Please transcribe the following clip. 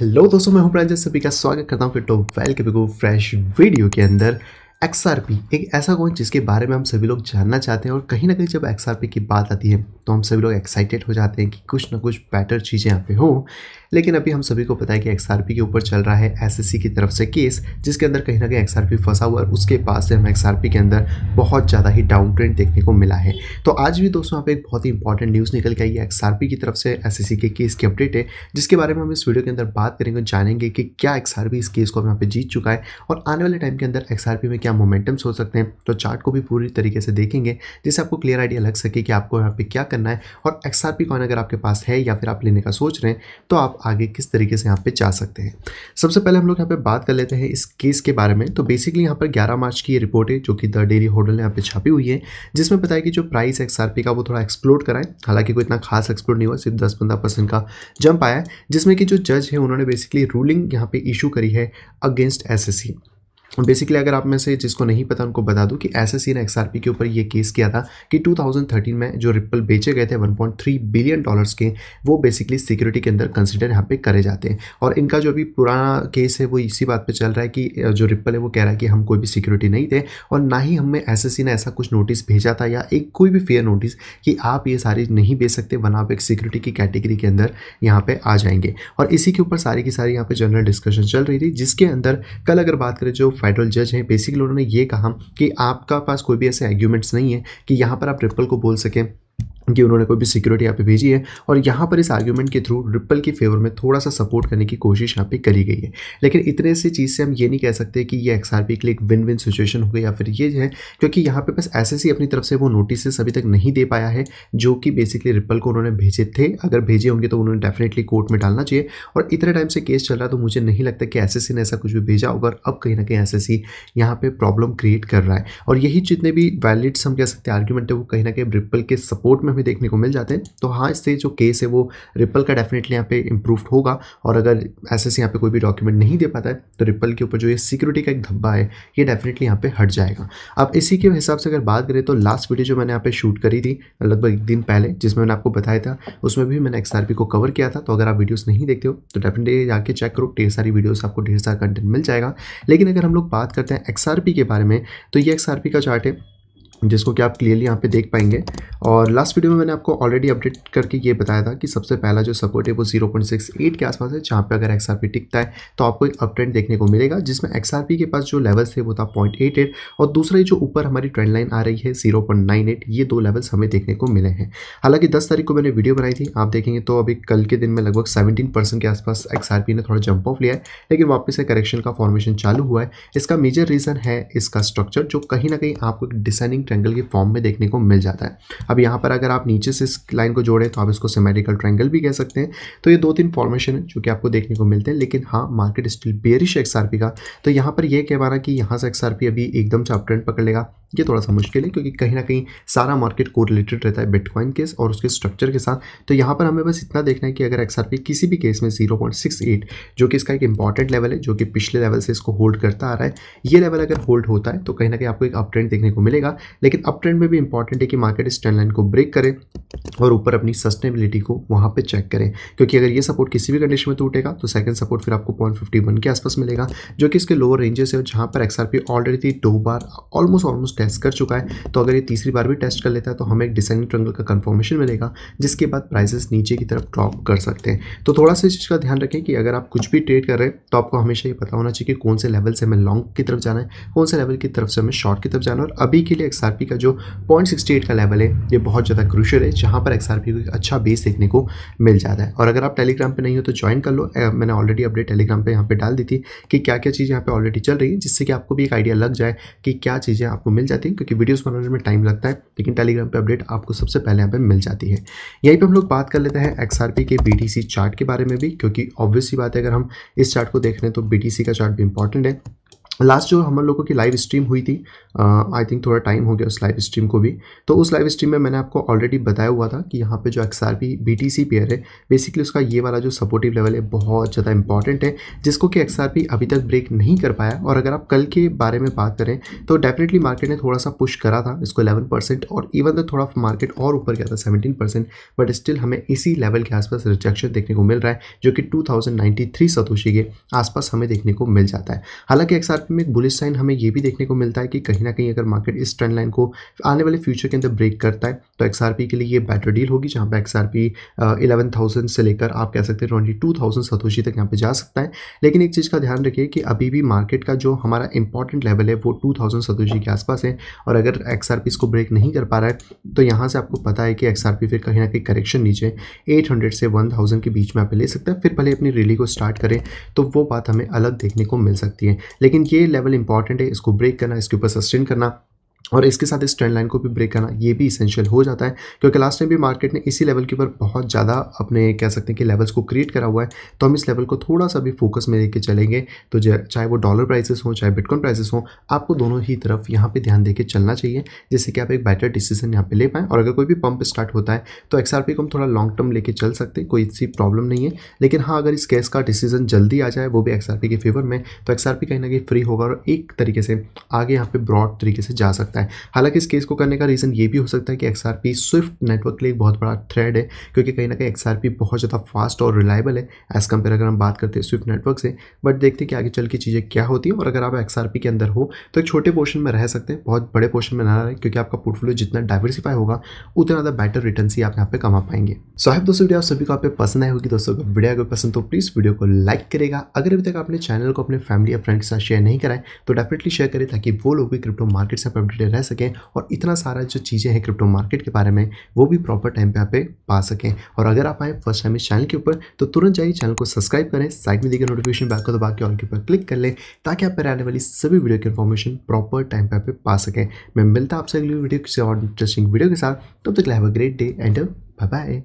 hello दोस्तों मैं हूं प्रांजल सभी का स्वागत करता हूं फिटो तो वेल के बिगो फ्रेश वीडियो के अंदर एक्स एक ऐसा कॉइन जिसके बारे में हम सभी लोग जानना चाहते हैं और कहीं ना कहीं जब एक्स की बात आती है तो हम सभी लोग एक्साइटेड हो जाते हैं कि कुछ ना कुछ बेटर चीज़ें यहाँ पे हो लेकिन अभी हम सभी को पता है कि एक्स के ऊपर चल रहा है एस की तरफ से केस जिसके अंदर कहीं ना कहीं एक्स फंसा हुआ है उसके पास से हमें एक्स के अंदर बहुत ज़्यादा ही डाउन ट्रेंड देखने को मिला है तो आज भी दोस्तों यहाँ पे एक बहुत ही इंपॉर्टेंट न्यूज़ निकल के आई है एक्स की तरफ से एस के केस की अपडेट है जिसके बारे में हम इस वीडियो के अंदर बात करेंगे जानेंगे कि क्या एक्स इस केस को यहाँ पर जीत चुका है और आने वाले टाइम के अंदर एक्स में क्या मोमेंटम्स हो सकते हैं तो चार्ट को भी पूरी तरीके से देखेंगे जिससे आपको क्लियर आइडिया लग सके कि आपको यहाँ पे क्या करना है और एक्स आर कॉइन अगर आपके पास है या फिर आप लेने का सोच रहे हैं तो आप आगे किस तरीके से यहाँ पे जा सकते हैं सबसे पहले हम लोग यहाँ पे बात कर लेते हैं इस केस के बारे में तो बेसिकली यहाँ पर ग्यारह मार्च की रिपोर्ट है जो कि द डेली होटल ने यहाँ पर छापी हुई है जिसमें बताया कि जो प्राइस एक्सआरपी का वो थोड़ा एक्सप्लोर कराएं हालांकि कोई इतना खास एक्सप्लोर नहीं हुआ सिर्फ दस पंद्रह परसेंट का जंप आया जिसमें कि जो जज है उन्होंने बेसिकली रूलिंग यहाँ पर इशू करी है अगेंस्ट एस बेसिकली अगर आप में से जिसको नहीं पता उनको बता दूं कि एसएससी ने एक्सआरपी के ऊपर ये केस किया था कि 2013 में जो रिपल बेचे गए थे 1.3 बिलियन डॉलर्स के वो बेसिकली सिक्योरिटी के अंदर कंसिडर यहाँ पे करे जाते हैं और इनका जो भी पुराना केस है वो इसी बात पे चल रहा है कि जो रिपल है वो कह रहा है कि हम कोई भी सिक्योरिटी नहीं थे और ना ही हमें एस ने ऐसा कुछ नोटिस भेजा था या एक कोई भी फेयर नोटिस कि आप ये सारी नहीं बेच सकते वन आप एक सिक्योरिटी की कैटेगरी के अंदर यहाँ पर आ जाएंगे और इसी के ऊपर सारी की सारी यहाँ पर जनरल डिस्कशन चल रही थी जिसके अंदर कल अगर बात करें जो फेडरल जज हैं बेसिकली उन्होंने ये कहा कि आपका पास कोई भी ऐसे आर्ग्यूमेंट्स नहीं है कि यहाँ पर आप ट्रिपल को बोल सकें कि उन्होंने कोई भी सिक्योरिटी यहाँ पे भेजी है और यहाँ पर इस आर्ग्यूमेंट के थ्रू रिपल के फेवर में थोड़ा सा सपोर्ट करने की कोशिश यहाँ पे करी गई है लेकिन इतने से चीज़ से हम ये नहीं कह सकते कि ये एक्सआरपी के लिए एक विन विन सिचुएशन हो गई या फिर ये है क्योंकि यहाँ पे बस ऐसे ही अपनी तरफ से वो नोटिस अभी तक नहीं दे पाया है जो कि बेसिकली रिपल को उन्होंने भेजे थे अगर भेजे होंगे तो उन्होंने डेफिनेटली कोर्ट में डालना चाहिए और इतने टाइम से केस चल रहा तो मुझे नहीं लगता कि एस ने ऐसा कुछ भी भेजा होगा और अब कहीं ना कहीं एस एस यहाँ पर प्रॉब्लम क्रिएट कर रहा है और यही जितने भी वैलिड्स हम कह सकते हैं आर्ग्यूमेंट है वो कहीं ना कहीं रिपल के सपोर्ट में भी देखने को मिल जाते हैं तो हाँ इससे जो केस है वो रिपल का डेफिनेटली यहाँ पे इम्प्रूव होगा और अगर ऐसे से यहाँ पे कोई भी डॉक्यूमेंट नहीं दे पाता है तो रिपल के ऊपर जो ये सिक्योरिटी का एक धब्बा है ये डेफिनेटली यहाँ पे हट जाएगा अब इसी के हिसाब से अगर बात करें तो लास्ट वीडियो जो मैंने यहाँ पे शूट करी थी लगभग एक दिन पहले जिसमें मैंने आपको बताया था उसमें भी मैंने एक्स को कवर किया था तो अगर आप वीडियोज़ नहीं देखते हो तो डेफिनेटली जाके चेक करो ढेर सारी वीडियोज़ आपको ढेर सारा कंटेंट मिल जाएगा लेकिन अगर हम लोग बात करते हैं एक्स के बारे में तो ये एक्स का चार्ट है जिसको कि आप क्लियरली यहाँ पे देख पाएंगे और लास्ट वीडियो में मैंने आपको ऑलरेडी अपडेट करके ये बताया था कि सबसे पहला जो सपोर्ट है वो 0.68 के आसपास है जहाँ पे अगर एक्स टिकता है तो आपको एक अप ट्रेंड देखने को मिलेगा जिसमें एक्स के पास जो लेवल्स थे वो था पॉइंट और दूसरा जो ऊपर हमारी ट्रेंड लाइन आ रही है जीरो ये दो लेवल्स हमें देखने को मिले हैं हालांकि दस तारीख को मैंने वीडियो बनाई थी आप देखेंगे तो अभी कल के दिन में लगभग सेवेंटीन के आसपास एक्स ने थोड़ा जंप ऑफ लिया है लेकिन वापस से करेक्शन का फॉर्मेशन चालू हुआ है इसका मेजर रीज़न है इसका स्ट्रक्चर जो कहीं ना कहीं आपको डिसाइनिंग ट्रैंगल के फॉर्म में देखने को मिल जाता है अब यहाँ पर अगर आप नीचे से इस लाइन को जोड़ें तो आप इसको सेमेटिकल ट्रैंगल भी कह सकते हैं तो ये दो तीन फॉर्मेशन है जो कि आपको देखने को मिलते हैं लेकिन हाँ मार्केट स्टिल बेरिश है एक्सआरपी का तो यहाँ पर यह कह है कि यहाँ से एक्सआरपी अभी एकदम से अपट्रेंड पकड़ लेगा ये थोड़ा सा मुश्किल है क्योंकि कहीं ना कहीं सारा मार्केट को रिलेटेड रहता है बिटकॉइन केस और उसके स्ट्रक्चर के साथ तो यहाँ पर हमें बस इतना देखना है कि अगर एक्सआरपी किसी भी केस में एट जो कि इसका एक इंपॉर्टेंट लेवल है जो कि पिछले लेवल से इसको होल्ड करता आ रहा है ये लेवल अगर होल्ड होता है तो कहीं ना कहीं आपको एक अपट्रेंड देखने को मिलेगा लेकिन अप ट्रेंड में भी इंपॉर्टेंट है कि मार्केट इस ट्रेंड लाइन को ब्रेक करे और ऊपर अपनी सस्टेनेबिलिटी को वहाँ पे चेक करें क्योंकि अगर ये सपोर्ट किसी भी कंडीशन में टूटेगा तो सेकंड सपोर्ट तो फिर आपको पॉइंट फिफ्टी वन के आसपास मिलेगा जो कि इसके लोअर रेंजेस है जहाँ पर एक्सआरपी ऑलरेडी दो बार ऑलमोस्ट ऑलमोस्ट टेस्ट कर चुका है तो अगर ये तीसरी बार भी टेस्ट कर लेता है तो हमें एक डिसेंडिंग ट्रंगल का कंफर्मेशन मिलेगा जिसके बाद प्राइसेस नीचे की तरफ ड्रॉप कर सकते हैं तो थोड़ा सा इस चीज़ का ध्यान रखें कि अगर आप कुछ भी ट्रेड कर रहे हैं तो आपको हमेशा ये पता होना चाहिए कि कौन से लेवल से हमें लॉन्ग की तरफ जाना है कौन से लेवल की तरफ से हमें शॉर्ट की तरफ जाना है और अभी के लिए एक्स XRP का जो 0.68 का लेवल है ये बहुत ज़्यादा क्रूशल है जहाँ पर XRP को एक अच्छा बेस देखने को मिल जाता है और अगर आप टेलीग्राम पर नहीं हो तो ज्वाइन कर लो मैंने ऑलरेडी अपडेट टेलीग्राम पर यहाँ पर डाल दी थी कि क्या क्या चीज़ यहाँ पर ऑलरेडी चल रही है जिससे कि आपको भी एक आइडिया लग जाए कि क्या चीज़ें आपको मिल जाती हैं क्योंकि वीडियोज़ बनाने में टाइम लगता है लेकिन टेलीग्राम पर अपडेट आपको सबसे पहले यहाँ पर मिल जाती है यहीं पर हम लोग बात कर लेते हैं एक्स के बी चार्ट के बारे में भी क्योंकि ऑब्वियसली बात है अगर हम इस चार्ट को देख रहे हैं तो बी का चार्ट भी इंपॉर्टेंट है लास्ट जो हम लोगों की लाइव स्ट्रीम हुई थी आई थिंक थोड़ा टाइम हो गया उस लाइव स्ट्रीम को भी तो उस लाइव स्ट्रीम में मैंने आपको ऑलरेडी बताया हुआ था कि यहाँ पे जो X R P B T C pair है बेसिकली उसका ये वाला जो सपोर्टिव लेवल है बहुत ज़्यादा इंपॉर्टेंट है जिसको कि एक्स आर पी अभी तक ब्रेक नहीं कर पाया और अगर आप कल के बारे में बात करें तो डेफिनेटली मार्केट ने थोड़ा सा पुश करा था इसको इलेवन परसेंट और इवन तो थोड़ा मार्केट और ऊपर गया था सेवेंटीन परसेंट बट स्टिल हमें इसी लेवल के आसपास रिजेक्शन देखने को मिल रहा है जो कि two thousand ninety three satoshi के आसपास हमें देखने को मिल जाता है हालांकि एक्स आर साथ में एक बुलिस साइन हमें ये भी देखने को मिलता है कि कहीं ना कहीं अगर मार्केट इस ट्रेंड लाइन को आने वाले फ्यूचर के अंदर ब्रेक करता है तो एक्स के लिए ये बेटर डील होगी जहाँ पर एक्स आर से लेकर आप कह सकते हैं ट्वेंटी टू थाउजेंड सतोशी तक यहाँ पर जा सकता है लेकिन एक चीज़ का ध्यान रखिए कि अभी भी मार्केट का जो हमारा इंपॉर्टेंट लेवल है वो टू थाउजेंड सतोशी के आसपास है और अगर एक्स इसको ब्रेक नहीं कर पा रहा है तो यहाँ से आपको पता है कि एक्स फिर कहीं ना कहीं करेक्शन नीचे एट हंड्रेड से वन थाउजेंड के बीच में आप ले सकते हैं फिर पहले अपनी रैली को स्टार्ट करें तो वो बात हमें अलग देखने को मिल सकती है लेकिन ये लेवल इंपॉर्टेंट है इसको ब्रेक करना इसके ऊपर सस्टेन करना और इसके साथ इस ट्रेंड लाइन को भी ब्रेक करना ये भी इसेंशियल हो जाता है क्योंकि लास्ट टाइम भी मार्केट ने इसी लेवल के ऊपर बहुत ज़्यादा अपने कह सकते हैं कि लेवल्स को क्रिएट करा हुआ है तो हम इस लेवल को थोड़ा सा भी फोकस में लेके चलेंगे तो चाहे वो डॉलर प्राइसेस हों चाहे बिटकॉइन प्राइसेस हों आपको दोनों ही तरफ यहाँ पर ध्यान दे चलना चाहिए जिससे कि आप एक बेटर डिसीजन यहाँ पर ले पाएँ और अगर कोई भी पंप स्टार्ट होता है तो एक्स को हम थोड़ा लॉन्ग टर्म लेके चल सकते हैं कोई इसी प्रॉब्लम नहीं है लेकिन हाँ अगर इस कैस का डिसीजन जल्दी आ जाए वो भी एक्स के फेवर में तो एक्स कहीं ना कहीं फ्री होगा और एक तरीके से आगे यहाँ पर ब्रॉड तरीके से जा सकते सकता है हालांकि इस केस को करने का रीज़न ये भी हो सकता है कि एक्स स्विफ्ट नेटवर्क के लिए एक बहुत बड़ा थ्रेड है क्योंकि कहीं ना कहीं XRP बहुत ज़्यादा फास्ट और रिलायबल है एज़ कम्पेयर अगर हम बात करते हैं स्विफ्ट नेटवर्क से बट देखते हैं कि आगे चल के चीज़ें क्या होती हैं और अगर आप एक्स के अंदर हो तो एक छोटे पोर्शन में रह सकते हैं बहुत बड़े पोर्शन में ना रहे क्योंकि आपका पोर्टफोलियो जितना डाइवर्सिफाई होगा उतना ज़्यादा बेटर रिटर्न ही आप यहाँ पे कमा पाएंगे साहब दोस्तों वीडियो आप सभी को आप पसंद आए होगी दोस्तों अगर वीडियो अगर पसंद तो प्लीज़ वीडियो को लाइक करेगा अगर अभी तक आपने चैनल को अपने फैमिली या फ्रेंड के साथ शेयर नहीं कराए तो डेफिनेटली शेयर करें ताकि वो लोग भी क्रिप्टो मार्केट से अपडेट क्लियर रह सकें और इतना सारा जो चीज़ें हैं क्रिप्टो मार्केट के बारे में वो भी प्रॉपर टाइम पे आप पा सकें और अगर आप आए फर्स्ट टाइम इस चैनल के ऊपर तो तुरंत जाइए चैनल को सब्सक्राइब करें साइड में देखिए नोटिफिकेशन बैक को दबा के ऑल के ऊपर क्लिक कर लें ताकि आप पर आने वाली सभी वीडियो की इन्फॉर्मेशन प्रॉपर टाइम पर आप पा सकें मैं मिलता आपसे अगली वीडियो किसी और इंटरेस्टिंग वीडियो के साथ तब तक live a great day and bye bye